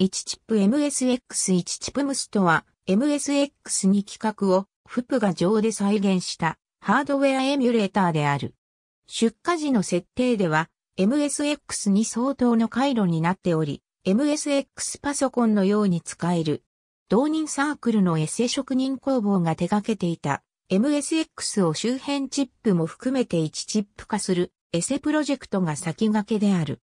1チップ MSX1 チップムスとは MSX に規格をフプが上で再現したハードウェアエミュレーターである。出荷時の設定では MSX に相当の回路になっており、MSX パソコンのように使える。同人サークルのエセ職人工房が手掛けていた MSX を周辺チップも含めて1チップ化するエセプロジェクトが先駆けである。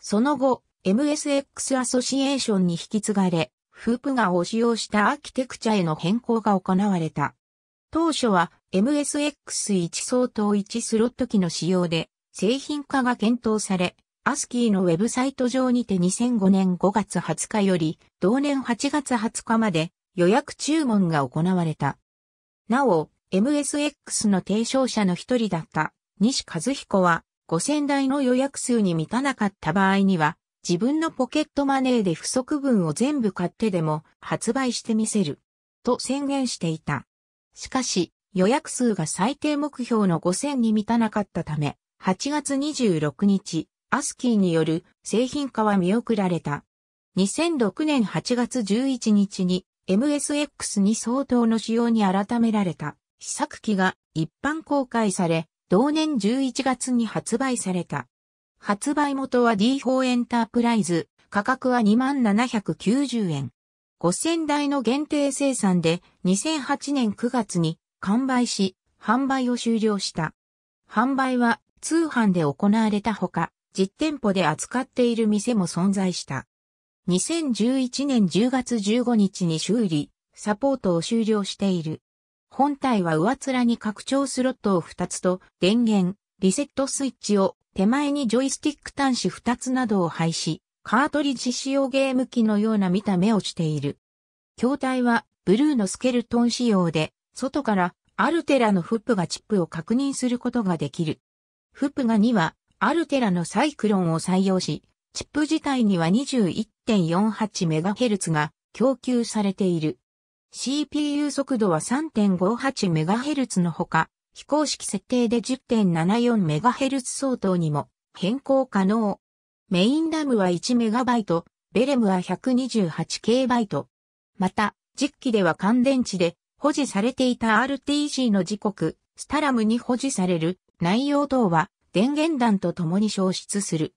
その後、MSX アソシエーションに引き継がれ、フープガを使用したアーキテクチャへの変更が行われた。当初は MSX1 相当1スロット機の使用で製品化が検討され、アスキーのウェブサイト上にて2005年5月20日より同年8月20日まで予約注文が行われた。なお、MSX の提唱者の一人だった西和彦は5000台の予約数に満たなかった場合には自分のポケットマネーで不足分を全部買ってでも発売してみせる。と宣言していた。しかし、予約数が最低目標の5000に満たなかったため、8月26日、アスキーによる製品化は見送られた。2006年8月11日に MSX に相当の仕様に改められた試作機が一般公開され、同年11月に発売された。発売元は D4 エンタープライズ、価格は2790円。5000台の限定生産で2008年9月に完売し、販売を終了した。販売は通販で行われたほか、実店舗で扱っている店も存在した。2011年10月15日に修理、サポートを終了している。本体は上面に拡張スロットを2つと電源、リセットスイッチを、手前にジョイスティック端子2つなどを配し、カートリッジ仕様ゲーム機のような見た目をしている。筐体は、ブルーのスケルトン仕様で、外から、アルテラのフップがチップを確認することができる。フップが2は、アルテラのサイクロンを採用し、チップ自体には 21.48MHz が供給されている。CPU 速度は 3.58MHz のほか、非公式設定で 10.74MHz 相当にも変更可能。メインダムは 1MB、ベレムは 128KB。また、実機では乾電池で保持されていた r t g の時刻、スタラムに保持される内容等は電源弾と共に消失する。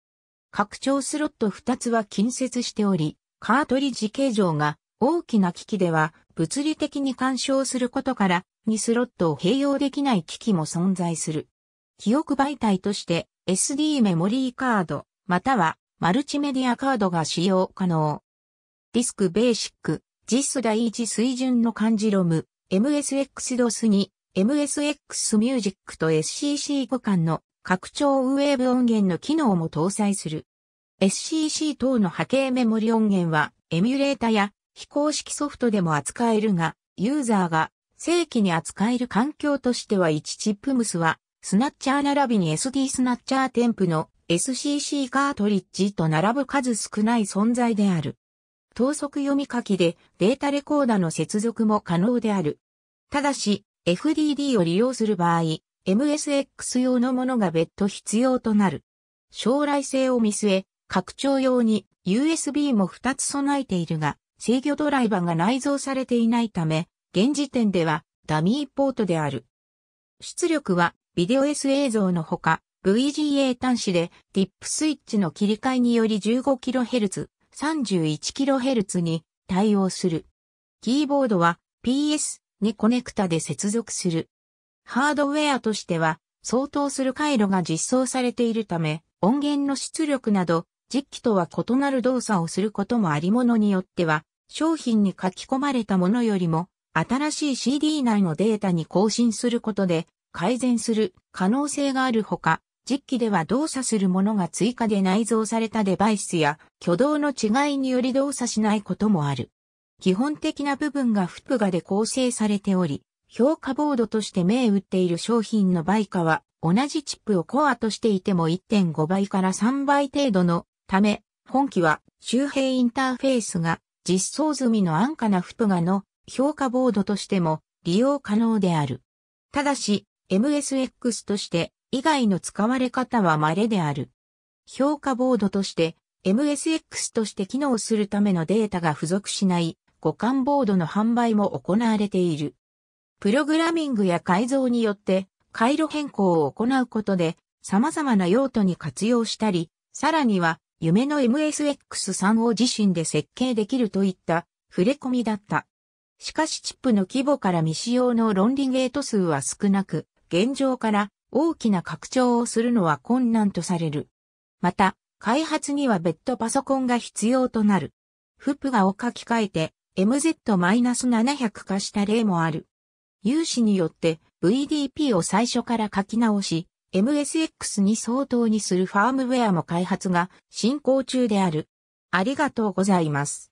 拡張スロット2つは近接しており、カートリッジ形状が大きな機器では物理的に干渉することからにスロットを併用できない機器も存在する。記憶媒体として SD メモリーカード、またはマルチメディアカードが使用可能。ディスクベーシック、実第一水準の漢字ロム、MSX-DOS に MSX ミュージックと SCC 互換の拡張ウェーブ音源の機能も搭載する。SCC 等の波形メモリ音源はエミュレータや非公式ソフトでも扱えるが、ユーザーが正規に扱える環境としては1チップムスは、スナッチャー並びに SD スナッチャー添付の SCC カートリッジと並ぶ数少ない存在である。等速読み書きでデータレコーダーの接続も可能である。ただし、FDD を利用する場合、MSX 用のものが別途必要となる。将来性を見据え、拡張用に USB も2つ備えているが、制御ドライバーが内蔵されていないため、現時点ではダミーポートである。出力はビデオ S 映像のほか VGA 端子でティップスイッチの切り替えにより 15kHz、31kHz に対応する。キーボードは p s にコネクタで接続する。ハードウェアとしては相当する回路が実装されているため、音源の出力など実機とは異なる動作をすることもありものによっては、商品に書き込まれたものよりも新しい CD 内のデータに更新することで改善する可能性があるほか、実機では動作するものが追加で内蔵されたデバイスや挙動の違いにより動作しないこともある。基本的な部分がフプガで構成されており、評価ボードとして銘打っている商品の売価は同じチップをコアとしていても1.5倍から3倍程度のため、本機は周辺インターフェースが実装済みの安価なフプガの評価ボードとしても利用可能である。ただし、MSX として以外の使われ方は稀である。評価ボードとして MSX として機能するためのデータが付属しない互換ボードの販売も行われている。プログラミングや改造によって回路変更を行うことで様々な用途に活用したり、さらには夢の MSX3 を自身で設計できるといった触れ込みだった。しかしチップの規模から未使用の論理ゲート数は少なく、現状から大きな拡張をするのは困難とされる。また、開発には別途パソコンが必要となる。フプガを書き換えて MZ-700 化した例もある。有志によって VDP を最初から書き直し、MSX に相当にするファームウェアも開発が進行中である。ありがとうございます。